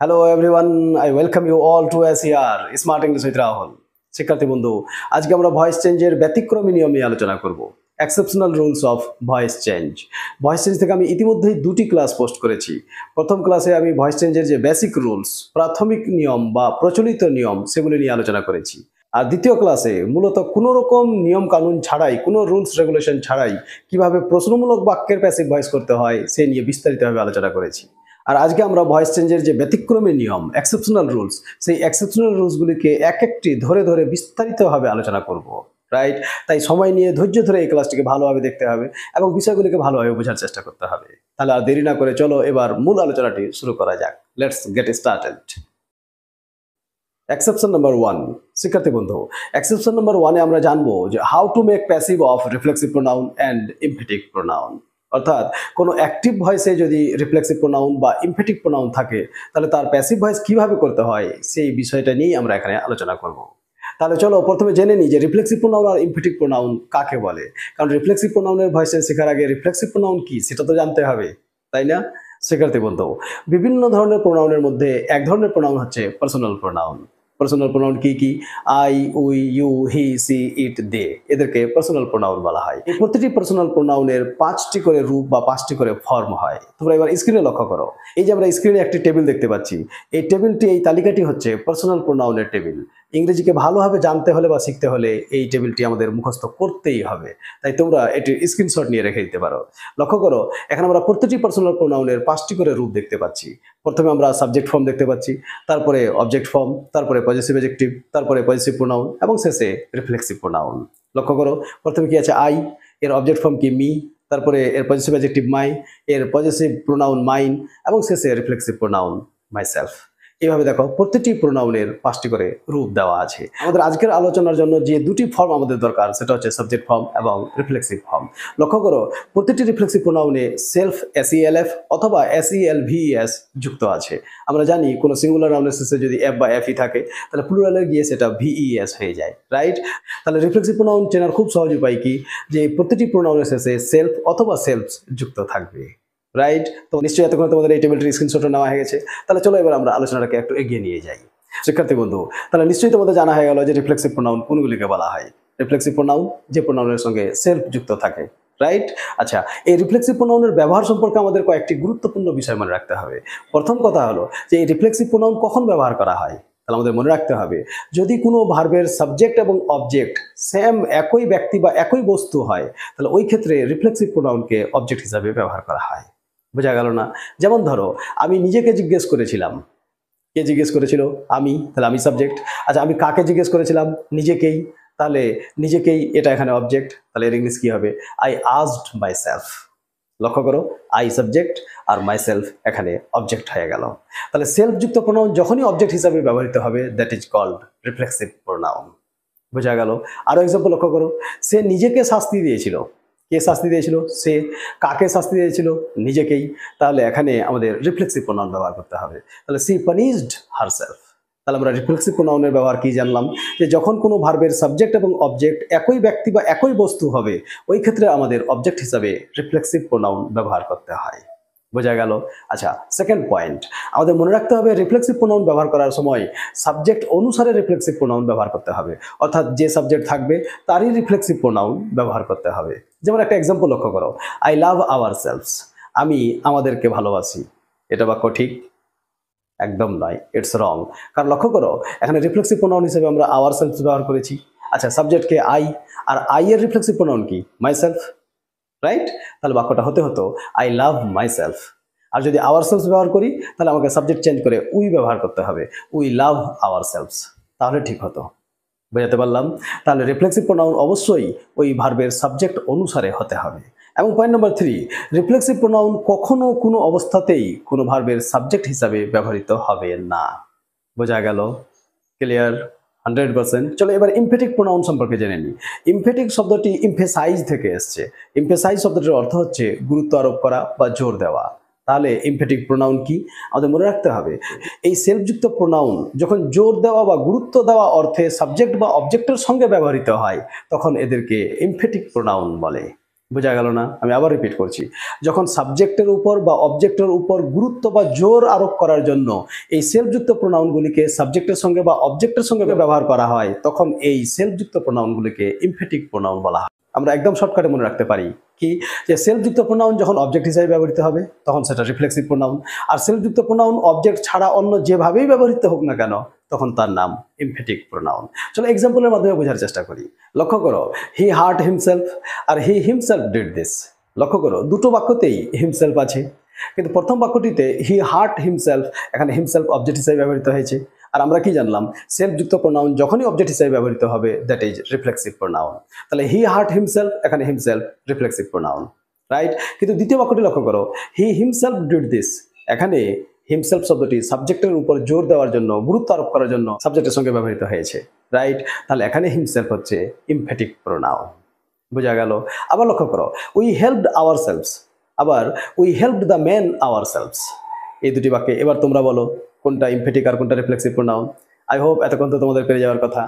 Hello everyone I welcome you all to ace your smart English with Rahul শিক্ষার্থী বন্ধু আজকে আমরা ভয়েস চেঞ্জের ব্যতিক্রমী নিয়ম নিয়ে আলোচনা করব exceptional rules of voice change voice change থেকে আমি ইতিমধ্যেই দুটি ক্লাস পোস্ট করেছি প্রথম ক্লাসে আমি ভয়েস চেঞ্জের যে বেসিক রুলস প্রাথমিক নিয়ম বা প্রচলিত নিয়ম সেগুলি নিয়ে আলোচনা করেছি আর দ্বিতীয় ক্লাসে মূলত কোনো রকম নিয়ম কানুন ছাড়াই কোনো রুলস রেগুলেশন ছাড়াই কিভাবে প্রশ্নমূলক বাক্যের প্যাসিভ ভয়েস করতে হয় সে নিয়ে বিস্তারিতভাবে আলোচনা করেছি আর আজকে আমরা ভয়েস চেঞ্জের যে ব্যতিক্রমী নিয়ম এক্সেপশনাল রুলস সেই এক্সেপশনাল রুলসগুলিকে এক একটি ধরে ধরে বিস্তারিতভাবে আলোচনা করব রাইট তাই সময় নিয়ে ধৈর্য ধরে এই ক্লাসটিকে ভালোভাবে দেখতে হবে এবং বিষয়গুলিকে ভালোভাবে বোঝার চেষ্টা করতে হবে তাহলে আর দেরি না করে চলো এবার মূল আলোচনাটি শুরু করা যাক let's get started exception number one শিক্ষার্থী বন্ধু এক্সেপশন নাম্বার ওয়ানে আমরা জানবো যে how to make passive of reflexive pronoun and emphatic pronoun অর্থাৎ কোনো অ্যাক্টিভ ভয়েসে যদি রিফ্লেক্সিভ প্রোনাউন বা ইমফেটিক প্রোনাউন থাকে তাহলে তার প্যাসিভ ভয়েস কীভাবে করতে হয় সেই বিষয়টা নিয়েই আমরা এখানে আলোচনা করব তাহলে চলো প্রথমে জেনে নিই যে রিফ্লেক্সিভ প্রোনাউন আর ইমফেটিক প্রোনাউন কাকে বলে কারণ রিফ্লেক্সিভ প্রোনাউনের ভয়েসে শেখার আগে রিফ্লেক্সিভ প্রোনাউন কী সেটা তো জানতে হবে তাই না শিক্ষার্থী বন্ধু বিভিন্ন ধরনের প্রোনাউনের মধ্যে এক ধরনের প্রোনাউন হচ্ছে পার্সোনাল প্রোনাউন পার্সোনাল প্রোনাউন কি কি I we you he she it they এদেরকে পার্সোনাল প্রোনাউন বলা হয় এই প্রতিটি পার্সোনাল প্রোনাউনের পাঁচটি করে রূপ বা পাঁচটি করে ফর্ম হয় তোমরা এবার স্ক্রিনে লক্ষ্য করো এই যে আমরা স্ক্রিনে একটি টেবিল দেখতে পাচ্ছি এই টেবিলটি এই তালিকাটি হচ্ছে পার্সোনাল প্রোনাউনের টেবিল ইংরেজিকে ভালোভাবে জানতে হলে বা শিখতে হলে এই টেবিলটি আমাদের মুখস্থ করতেই হবে তাই তোমরা এটির স্ক্রিনশট নিয়ে রেখে দিতে পারো লক্ষ্য করো এখানে আমরা প্রত্যেকটি পার্সোনাল প্রোনাউনের পাঁচটি করে রূপ দেখতে পাচ্ছি প্রথমে আমরা সাবজেক্ট ফর্ম দেখতে পাচ্ছি তারপরে অবজেক্ট ফর্ম তারপরে পজিটিভ এজেক্টিভ তারপরে পজিটিভ প্রোনাউন এবং শেষে রিফ্লেক্সিভ প্রোনাউন লক্ষ্য করো প্রথমে কি আছে আই এর অবজেক্ট ফর্ম কি মি তারপরে এর পজিটিভ অ্যাজেক্টিভ মাই এর পজিটিভ প্রোনাউন মাইন এবং শেষে রিফ্লেক্সিভ প্রোনাউন মাইসেলফ এভাবে দেখো প্রতিটি প্রোনাউনের পাঁচটি করে রূপ দেওয়া আছে আমাদের আজকের আলোচনার জন্য যে দুটি ফর্ম আমাদের দরকার সেটা হচ্ছে সাবজেক্ট ফর্ম এবং রিফ্লেক্সিভ ফর্ম লক্ষ্য করো প্রতিটি রিফ্লেক্সিভ প্রোনাউনে সেলফ এসইএলএফ অথবা এসইএল ভিএস e e যুক্ত আছে আমরা জানি কোনো সিঙ্গুলার নাউনের শেষে যদি এফ বা এফই e থাকে তাহলে প্লুরালে গিয়ে সেটা ভিইএস হয়ে যায় রাইট তাহলে রিফ্লেক্সিভ প্রোনাউন চেনার খুব সহজ উপায় কি যে প্রতিটি প্রোনাউনের শেষে সেলফ অথবা সেলফ যুক্ত থাকবে রাইট তো নিশ্চয়ই এতক্ষণ তোমাদের এই টেবিলটির স্ক্রিনশটও নেওয়া হয়ে গেছে তাহলে চলো এবার আমরা আলোচনাটাকে একটু এগিয়ে নিয়ে যাই শিক্ষার্থী বন্ধু তাহলে নিশ্চয়ই তোমাদের জানা হয়ে গেল যে রিফ্লেক্সিভ প্রোনাউন কোনগুলিকে বলা হয় রিফ্লেক্সিভ প্রোনাউন যে প্রোনাউনের সঙ্গে সেলফ যুক্ত থাকে রাইট আচ্ছা এই রিফ্লেক্সিভ প্রোনাউনের ব্যবহার সম্পর্কে আমাদের কয়েকটি গুরুত্বপূর্ণ বিষয় মনে রাখতে হবে প্রথম কথা হলো যে এই রিফ্লেক্সিভ প্রোনাউন কখন ব্যবহার করা হয় তাহলে আমাদের মনে রাখতে হবে যদি কোনো ভার্বের সাবজেক্ট এবং অবজেক্ট সেম একই ব্যক্তি বা একই বস্তু হয় তাহলে ওই ক্ষেত্রে রিফ্লেক্সিভ প্রোনাউনকে অবজেক্ট হিসাবে ব্যবহার করা হয় বোঝা গেল না যেমন ধরো আমি নিজেকে জিজ্ঞেস করেছিলাম কে জিজ্ঞেস করেছিল আমি তাহলে আমি সাবজেক্ট আচ্ছা আমি কাকে জিজ্ঞেস করেছিলাম নিজেকেই তাহলে নিজেকেই এটা এখানে অবজেক্ট তাহলে এর ইংলিশ কী হবে আই আজড মাই সেলফ লক্ষ্য করো আই সাবজেক্ট আর মাই সেলফ এখানে অবজেক্ট হয়ে গেল তাহলে সেলফযুক্ত কোনো যখনই অবজেক্ট হিসাবে ব্যবহৃত হবে that is called reflexive pronoun বোঝা গেল আরও এক্সাম্পল লক্ষ্য করো সে নিজেকে শাস্তি দিয়েছিল কে শাস্তি দিয়েছিল সে কাকে শাস্তি দিয়েছিল নিজেকেই তাহলে এখানে আমাদের রিফ্লেক্সিভ প্রোনাউন ব্যবহার করতে হবে তাহলে সি পানিশড হারসেলফ তাহলে আমরা রিফ্লেক্সিভ প্রোনাউনের ব্যবহার কি জানলাম যে যখন কোনো ভার্বের সাবজেক্ট এবং অবজেক্ট একই ব্যক্তি বা একই বস্তু হবে ওই ক্ষেত্রে আমাদের অবজেক্ট হিসাবে রিফ্লেক্সিভ প্রোনাউন ব্যবহার করতে হয় বোঝা গেল আচ্ছা সেকেন্ড পয়েন্ট আমাদের মনে রাখতে হবে রিফ্লেক্সিভ প্রোনাউন ব্যবহার করার সময় সাবজেক্ট অনুসারে রিফ্লেক্সিভ প্রোনাউন ব্যবহার করতে হবে অর্থাৎ যে সাবজেক্ট থাকবে তারই রিফ্লেক্সিভ প্রোনাউন ব্যবহার করতে হবে যেমন একটা এক্সাম্পল লক্ষ্য করো আই লাভ আওয়ার সেলস আমি আমাদেরকে ভালোবাসি এটা বাক্য ঠিক একদম নয় ইটস রং কারণ লক্ষ্য করো এখানে রিফ্লেক্সিভ প্রোনাউন হিসেবে আমরা আওয়ার সেলস ব্যবহার করেছি আচ্ছা সাবজেক্টকে আই আর আই এর রিফ্লেক্সিভ প্রোনাউন কি মাই সেলফ রাইট তাহলে বাক্যটা হতে হতো আই লাভ মাই সেলফ আর যদি আওয়ার সেলস ব্যবহার করি তাহলে আমাকে সাবজেক্ট চেঞ্জ করে উই ব্যবহার করতে হবে উই লাভ আওয়ার সেলস তাহলে ঠিক হতো বোঝাতে পারলাম তাহলে রিফ্লেক্সিভ প্রোনাউন অবশ্যই ওই ভার্বের সাবজেক্ট অনুসারে হতে হবে এবং point number three reflexive pronoun কখনো কোনো অবস্থাতেই কোনো ভার্বের সাবজেক্ট হিসাবে ব্যবহৃত হবে না বোঝা গেল ক্লিয়ার হান্ড্রেড পার্সেন্ট চলো এবার ইমফেটিক প্রোনাউন সম্পর্কে জেনে নিই ইমফেটিক শব্দটি ইমফেসাইজ থেকে এসছে ইমফেসাইজ শব্দটির অর্থ হচ্ছে গুরুত্ব আরোপ করা বা জোর দেওয়া তাহলে ইমফেটিক প্রোনাউন কি আমাদের মনে রাখতে হবে এই সেলফযুক্ত প্রোনাউন যখন জোর দেওয়া বা গুরুত্ব দেওয়া অর্থে সাবজেক্ট বা অবজেক্টের সঙ্গে ব্যবহৃত হয় তখন এদেরকে ইমফেটিক প্রোনাউন বলে বোঝা গেল না আমি আবার রিপিট করছি যখন সাবজেক্টের উপর বা অবজেক্টের উপর গুরুত্ব বা জোর আরোপ করার জন্য এই সেলফযুক্ত প্রোনাউনগুলিকে সাবজেক্টের সঙ্গে বা অবজেক্টের সঙ্গে ব্যবহার করা হয় তখন এই সেলফযুক্ত প্রোনাউনগুলিকে ইমফেটিক প্রোনাউন বলা হয় আমরা একদম শর্টকাটে মনে রাখতে পারি কি যে সেলফযুক্ত প্রোনাউন যখন অবজেক্ট হিসাবে ব্যবহৃত হবে তখন সেটা রিফ্লেক্সিভ প্রোনাউন আর সেলফযুক্ত প্রোনাউন অবজেক্ট ছাড়া অন্য যেভাবেই ব্যবহৃত হোক না কেন তখন তার নাম ইমফেটিক প্রোনাউন চলো এক্সাম্পলের মাধ্যমে বোঝার চেষ্টা করি লক্ষ্য করো হি হার্ট হিমসেলফ আর হি হিমসেলফ ডিড দিস লক্ষ্য করো দুটো বাক্যতেই হিমসেলফ আছে কিন্তু প্রথম বাক্যটিতে হি হার্ট হিমসেলফ এখানে হিমসেলফ অবজেক্ট হিসেবে ব্যবহৃত হয়েছে আর আমরা কি জানলাম সেলফযুক্ত প্রোনাউন যখনই অবজেক্ট হিসেবে ব্যবহৃত হবে দ্যাট ইজ রিফ্লেক্সিভ প্রোনাউন তাহলে হি হার্ট হিমসেলফ এখানে হিমসেলফ রিফ্লেক্সিভ প্রোনাউন রাইট কিন্তু দ্বিতীয় বাক্যটি লক্ষ্য করো হি হিমসেলফ ডিড দিস এখানে হিমসেলফ শব্দটি সাবজেক্টের উপর জোর দেওয়ার জন্য গুরুত্ব আরোপ করার জন্য সাবজেক্টের সঙ্গে ব্যবহৃত হয়েছে রাইট তাহলে এখানে হিমসেলফ হচ্ছে ইমফেটিক প্রোনাও বোঝা গেল আবার লক্ষ্য করো উই হেল্প আওয়ার সেলফস আবার we helped the man ourselves এই দুটি বাক্যে এবার তোমরা বলো কোনটা ইমফেটিক আর কোনটা রিফ্লেক্সিভ প্রোনাউন আই হোপ এতক্ষণ তো তোমাদের পেরে যাওয়ার কথা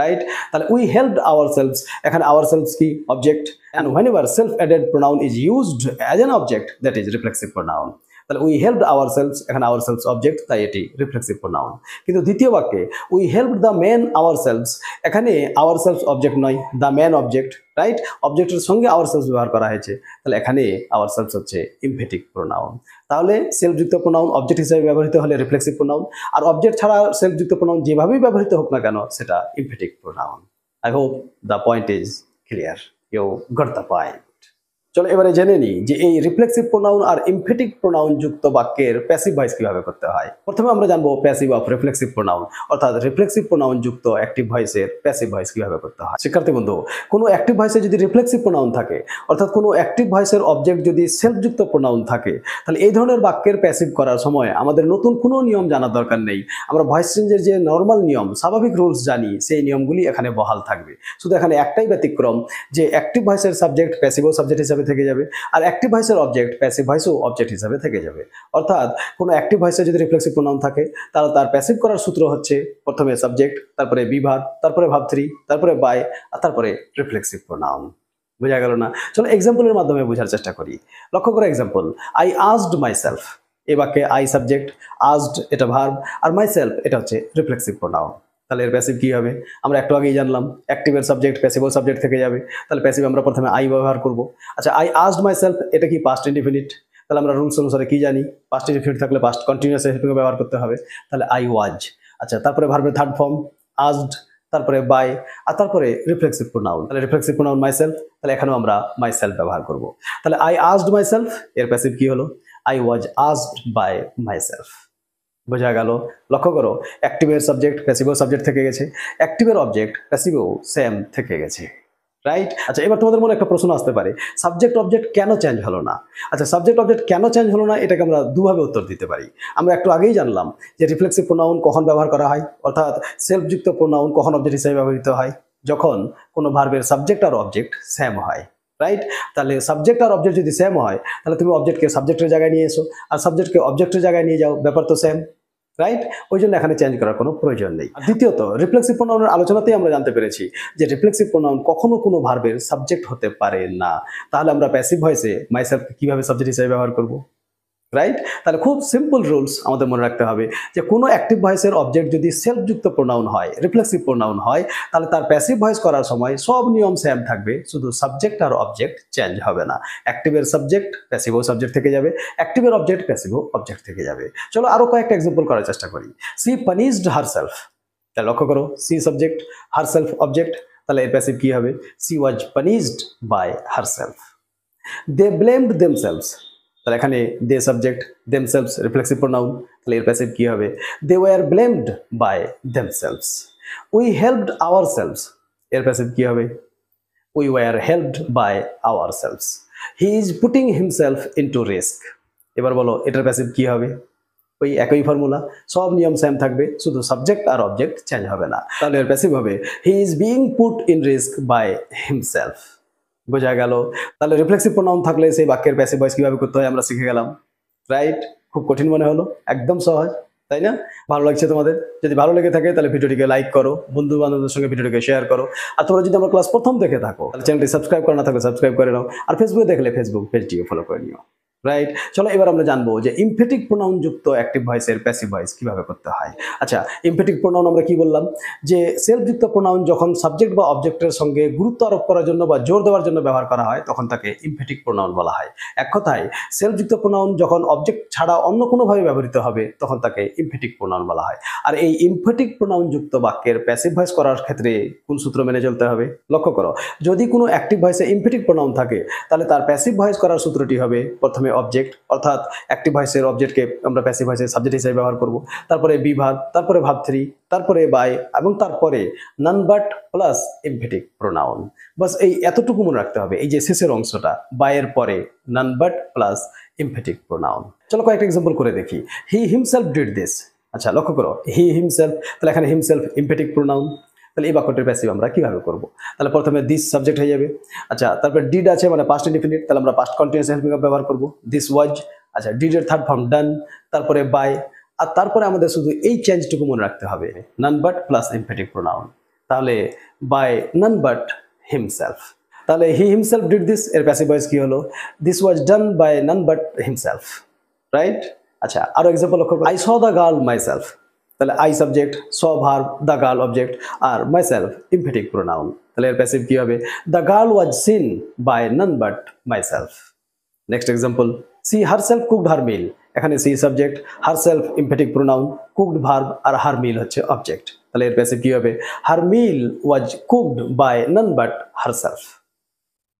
রাইট তাহলে উই হেল্প আওয়ার সেলফস এখানে আওয়ার সেলফস কি অবজেক্ট অ্যান্ড হোয়েন আর self added pronoun is used as an object that is reflexive pronoun তাহলে উই হেল্প আওয়ার সেলস এখানে আওয়ার সেলস অবজেক্ট তাই এটি রিফ্লেক্সিভ প্রোনাউন কিন্তু দ্বিতীয় বাক্যে we help the man ourselves এখানে আওয়ার সেলস অবজেক্ট নয় দ্য ম্যান অবজেক্ট রাইট অবজেক্টের সঙ্গে আওয়ার সেলস ব্যবহার করা হয়েছে তাহলে এখানে আওয়ার সেলস হচ্ছে ইমফেটিক প্রোনাউন তাহলে সেলযুক্ত প্রোনাউন অবজেক্ট হিসেবে ব্যবহৃত হলে রিফ্লেক্সিভ প্রোনাউন আর অবজেক্ট ছাড়া সেলযুক্ত প্রোনাউন যেভাবেই ব্যবহৃত হোক না কেন সেটা emphatic pronoun I hope the point is clear you গড়তে দ্য চলো এবারে জেনে নিই যে এই রিফ্লেক্সিভ প্রোনাউন আর ইমফেটিক প্রোনাউন যুক্ত বাক্যের প্যাসিভ ভয়েস কিভাবে করতে হয় প্রথমে আমরা জানবো প্যাসিভ অফ রিফ্লেক্সিভ প্রোনাউন অর্থাৎ রিফ্লেক্সিভ প্রোনাউন যুক্ত অ্যাক্টিভ ভয়েসের প্যাসিভ ভয়েস কিভাবে করতে হয় শিক্ষার্থী বন্ধু কোনো অ্যাক্টিভ ভয়েসে যদি রিফ্লেক্সিভ প্রোনাউন থাকে অর্থাৎ কোনো অ্যাক্টিভ ভয়েসের অবজেক্ট যদি সেলফযুক্ত প্রোনাউন থাকে তাহলে এই ধরনের বাক্যের প্যাসিভ করার সময় আমাদের নতুন কোনো নিয়ম জানার দরকার নেই আমরা ভয়েস চেঞ্জের যে নর্মাল নিয়ম স্বাভাবিক রুলস জানি সেই নিয়মগুলি এখানে বহাল থাকবে শুধু এখানে একটাই ব্যতিক্রম যে অ্যাক্টিভ ভয়েসের সাবজেক্ট প্যাসিভ সাবজেক্ট হিসাবে হিসাবে থেকে যাবে আর অ্যাক্টিভ ভয়েসের অবজেক্ট প্যাসিভ ভয়েসও অবজেক্ট হিসাবে থেকে যাবে অর্থাৎ কোনো অ্যাক্টিভ ভয়েসে যদি রিফ্লেক্সিভ প্রোনাউন থাকে তাহলে তার প্যাসিভ করার সূত্র হচ্ছে প্রথমে সাবজেক্ট তারপরে বিভাগ তারপরে ভাবথ্রি তারপরে বাই আর তারপরে রিফ্লেক্সিভ প্রোনাউন বোঝা গেল না চলো এক্সাম্পলের মাধ্যমে বোঝার চেষ্টা করি লক্ষ্য করে example I asked myself এ বাক্যে আই সাবজেক্ট আজড এটা ভার্ব আর মাই সেলফ এটা হচ্ছে রিফ্লেক্সিভ প্রোনাউন তাহলে এর প্যাসিভ কী হবে আমরা একটু আগেই জানলাম অ্যাক্টিভের সাবজেক্ট প্যাসিভ সাবজেক্ট থেকে যাবে তাহলে প্যাসিভ আমরা প্রথমে আই ব্যবহার করব আচ্ছা আই আস্ট মাই সেলফ এটা কি পাস্ট ইন্ডিফিনিট তাহলে আমরা রুলস অনুসারে কী জানি পাস্ট ইন্ডিফিনিট থাকলে পাস্ট কন্টিনিউয়াস হেল্পিংও ব্যবহার করতে হবে তাহলে আই ওয়াজ আচ্ছা তারপরে ভার্বের থার্ড ফর্ম আজড তারপরে বাই আর তারপরে রিফ্লেক্সিভ প্রোনাউন তাহলে রিফ্লেক্সিভ প্রোনাউন সেলফ তাহলে এখানেও আমরা মাই সেলফ ব্যবহার করব তাহলে আই আজড সেলফ এর প্যাসিভ কী হলো I was asked by myself বোঝা গেল লক্ষ্য করো অ্যাক্টিভের সাবজেক্ট প্যাসিভ সাবজেক্ট থেকে গেছে অ্যাক্টিভের অবজেক্ট প্যাসিভ সেম থেকে গেছে রাইট আচ্ছা এবার তোমাদের মনে একটা প্রশ্ন আসতে পারে সাবজেক্ট অবজেক্ট কেন চেঞ্জ হলো না আচ্ছা সাবজেক্ট অবজেক্ট কেন চেঞ্জ হলো না এটাকে আমরা দুভাবে উত্তর দিতে পারি আমরা একটু আগেই জানলাম যে রিফ্লেক্সিভ প্রোনাউন কখন ব্যবহার করা হয় অর্থাৎ সেলফযুক্ত প্রোনাউন কখন অবজেক্ট হিসেবে ব্যবহৃত হয় যখন কোনো ভার্বের সাবজেক্ট আর অবজেক্ট সেম হয় রাইট তাহলে সাবজেক্ট আর অবজেক্ট যদি সেম হয় তাহলে তুমি অবজেক্টকে সাবজেক্টের জায়গায় নিয়ে এসো আর সাবজেক্টকে অবজেক্টের জায়গায় নিয়ে যাও ব্যাপার তো সেম রাইট ওই জন্য এখানে চেঞ্জ করার কোনো প্রয়োজন নেই দ্বিতীয়ত রিফ্লেক্সিভ প্রোনাউনের আলোচনাতেই আমরা জানতে পেরেছি যে রিফ্লেক্সিভ প্রোনাউন কখনো কোনো ভার্বের সাবজেক্ট হতে পারে না তাহলে আমরা প্যাসিভ ভয়েসে মাইসেলফকে কীভাবে সাবজেক্ট হিসেবে ব্যবহার করবো রাইট তাহলে খুব সিম্পল রুলস আমাদের মনে রাখতে হবে যে কোনো অ্যাক্টিভ ভয়েসের অবজেক্ট যদি সেলফযুক্ত প্রোনাউন হয় রিফ্লেক্সিভ প্রোনাউন হয় তাহলে তার প্যাসিভ ভয়েস করার সময় সব নিয়ম সেম থাকবে শুধু সাবজেক্ট আর অবজেক্ট চেঞ্জ হবে না অ্যাক্টিভের সাবজেক্ট প্যাসিভ সাবজেক্ট থেকে যাবে অ্যাক্টিভের অবজেক্ট প্যাসিভ অবজেক্ট থেকে যাবে চলো আরও কয়েকটা এক্সাম্পল করার চেষ্টা করি সি পানিশড হারসেলফ তাহলে লক্ষ্য করো সি সাবজেক্ট হারসেলফ অবজেক্ট তাহলে এর প্যাসিভ কী হবে she was punished by herself they blamed themselves তাহলে এখানে they subject themselves reflexive pronoun তাহলে এর প্যাসিভ কী হবে they were blamed by themselves we helped ourselves এর প্যাসিভ কী হবে we were helped by ourselves he is putting himself into risk এবার বলো এটার প্যাসিভ কী হবে ওই একই ফর্মুলা সব নিয়ম সেম থাকবে শুধু সাবজেক্ট আর অবজেক্ট চেঞ্জ হবে না তাহলে এর প্যাসিভ হবে he is being put in risk by himself বোঝা গেল তাহলে রিফ্লেক্সিভ প্রোনাউন থাকলে সেই বাক্যের প্যাসে বয়স কীভাবে করতে হয় আমরা শিখে গেলাম রাইট খুব কঠিন মনে হলো একদম সহজ তাই না ভালো লাগছে তোমাদের যদি ভালো লেগে থাকে তাহলে ভিডিওটিকে লাইক করো বন্ধু বান্ধবদের সঙ্গে ভিডিওটিকে শেয়ার করো আর তোমরা যদি আমার ক্লাস প্রথম দেখে থাকো তাহলে চ্যানেলটি সাবস্ক্রাইব করা না থাকলে সাবস্ক্রাইব করে নাও আর ফেসবুকে দেখলে ফেসবুক পেজটিকে ফলো করে নিও রাইট চলো এবার আমরা জানবো যে ইমফেটিক প্রোনাউন যুক্ত অ্যাক্টিভ ভয়েসের প্যাসিভ ভয়েস কিভাবে করতে হয় আচ্ছা ইমফেটিক প্রোনাউন আমরা কি বললাম যে সেলফযুক্ত প্রোনাউন যখন সাবজেক্ট বা অবজেক্টের সঙ্গে গুরুত্ব আরোপ করার জন্য বা জোর দেওয়ার জন্য ব্যবহার করা হয় তখন তাকে ইমফেটিক প্রোনাউন বলা হয় এক কথায় সেলফযুক্ত প্রোনাউন যখন অবজেক্ট ছাড়া অন্য কোনোভাবে ব্যবহৃত হবে তখন তাকে ইমফেটিক প্রোনাউন বলা হয় আর এই ইমফেটিক প্রোনাউন যুক্ত বাক্যের প্যাসিভ ভয়েস করার ক্ষেত্রে কোন সূত্র মেনে চলতে হবে লক্ষ্য করো যদি কোনো অ্যাক্টিভ ভয়েসে ইমফেটিক প্রোনাউন থাকে তাহলে তার প্যাসিভ ভয়েস করার সূত্রটি হবে প্রথমে অবজেক্ট অর্থাৎ অ্যাক্টিভ ভয়েসের অবজেক্টকে আমরা প্যাসিভ ভয়েসের সাবজেক্ট হিসেবে ব্যবহার করব তারপরে বিভাগ তারপরে ভাব থ্রি তারপরে বাই এবং তারপরে none but plus emphatic pronoun বাস এই এতটুকু মনে রাখতে হবে এই যে শেষের অংশটা বাইয়ের পরে none but plus emphatic pronoun চলো কয়েকটা এক্সাম্পল করে দেখি হি হিমসেলফ ডিড দিস আচ্ছা লক্ষ্য করো হি হিমসেলফ তাহলে এখানে হিমসেলফ এমফেটিক প্রোনাউন তাহলে এই বাক্যটির প্যাসিভ আমরা কীভাবে করব তাহলে প্রথমে দিস সাবজেক্ট হয়ে যাবে আচ্ছা তারপরে ডিড আছে মানে পাস্ট ইনডিফিনিট তাহলে আমরা পাস্ট কন্টিনিউস হেল্পিং ব্যবহার করব দিস ওয়াজ আচ্ছা ডিডের থার্ড ফর্ম ডান তারপরে বাই আর তারপরে আমাদের শুধু এই চেঞ্জটুকু মনে রাখতে হবে none but plus emphatic pronoun তাহলে বাই নান বাট হিমসেলফ তাহলে হি হিমসেলফ ডিড দিস এর প্যাসিভ ভয়েস কী হলো this was done by none but himself right আচ্ছা আরও এক্সাম্পল লক্ষ্য I saw the girl myself তাহলে I subject saw the girl object আর myself emphatic pronoun তাহলে এর প্যাসিভ কী হবে the girl was seen by none but myself next example C herself cooked her meal এখানে she subject herself emphatic pronoun cooked verb আর her meal হচ্ছে object তাহলে এর passive কী হবে her meal was cooked by none but herself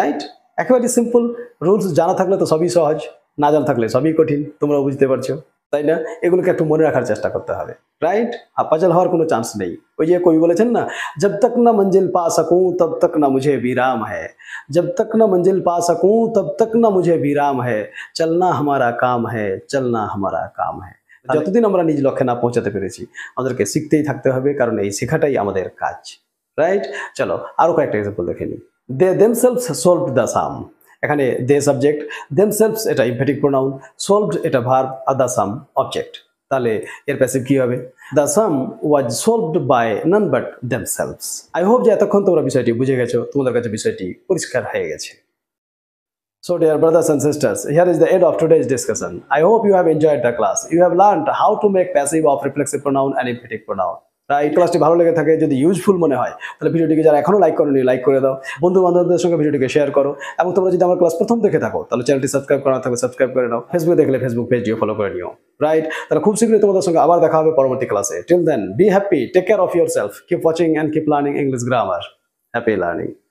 right একেবারে simple rules জানা থাকলে তো সবই সহজ না জানা থাকলে সবই কঠিন তোমরা বুঝতে পারছো তাই না এগুলোকে একটু মনে রাখার চেষ্টা করতে হবে রাইট হাপাচাল হওয়ার কোনো চান্স নেই ওই যে কবি বলেছেন না জব তক না মঞ্জিল পা সকু তব তক না মুঝে বিরাম হ্যায় জব তক না মঞ্জিল পা সকু তব তক না মুঝে বিরাম হ্যায় চলনা হামারা কাম হ্যায় চলনা হামারা কাম হ্যায় যতদিন আমরা নিজ লক্ষ্যে না পৌঁছাতে পেরেছি আমাদেরকে শিখতেই থাকতে হবে কারণ এই শেখাটাই আমাদের কাজ রাইট চলো আরও কয়েকটা এক্সাম্পল দেখে নিই they themselves solve the sum এখানে দে সাবজেক্ট দেমসেলফস এটা ইম্পেটিক প্রোনাউন সলভড এটা ভার আর দ্য সাম অবজেক্ট তাহলে এর প্যাসিভ কী হবে the sum was solved by none but themselves I hope যে এতক্ষণ তোমরা বিষয়টি বুঝে গেছো তোমাদের কাছে বিষয়টি পরিষ্কার হয়ে গেছে So dear brothers and sisters, here is the end of today's discussion. I hope you have enjoyed the class. You have learned how to make passive of reflexive pronoun and emphatic pronoun. এই ক্লাসটি ভালো লেগে থাকে যদি useful মনে হয় তাহলে ভিডিওটিকে যারা এখনও লাইক করেনি লাইক করে দাও বন্ধু বান্ধবদের সঙ্গে ভিডিওটিকে শেয়ার করো এবং তোমরা যদি আমার ক্লাস প্রথম দেখে থাকো তাহলে চ্যানেলটি সাবস্ক্রাইব করা থাকো সাবস্ক্রাইব করে নাও ফেসবুকে দেখলে ফেসবুক পেজটিও ফলো করে নিও রাইট তাহলে খুব শীঘ্রই তোমাদের সঙ্গে আবার দেখা হবে পরবর্তী ক্লাসে till then be happy take care of yourself keep watching and keep learning English grammar happy learning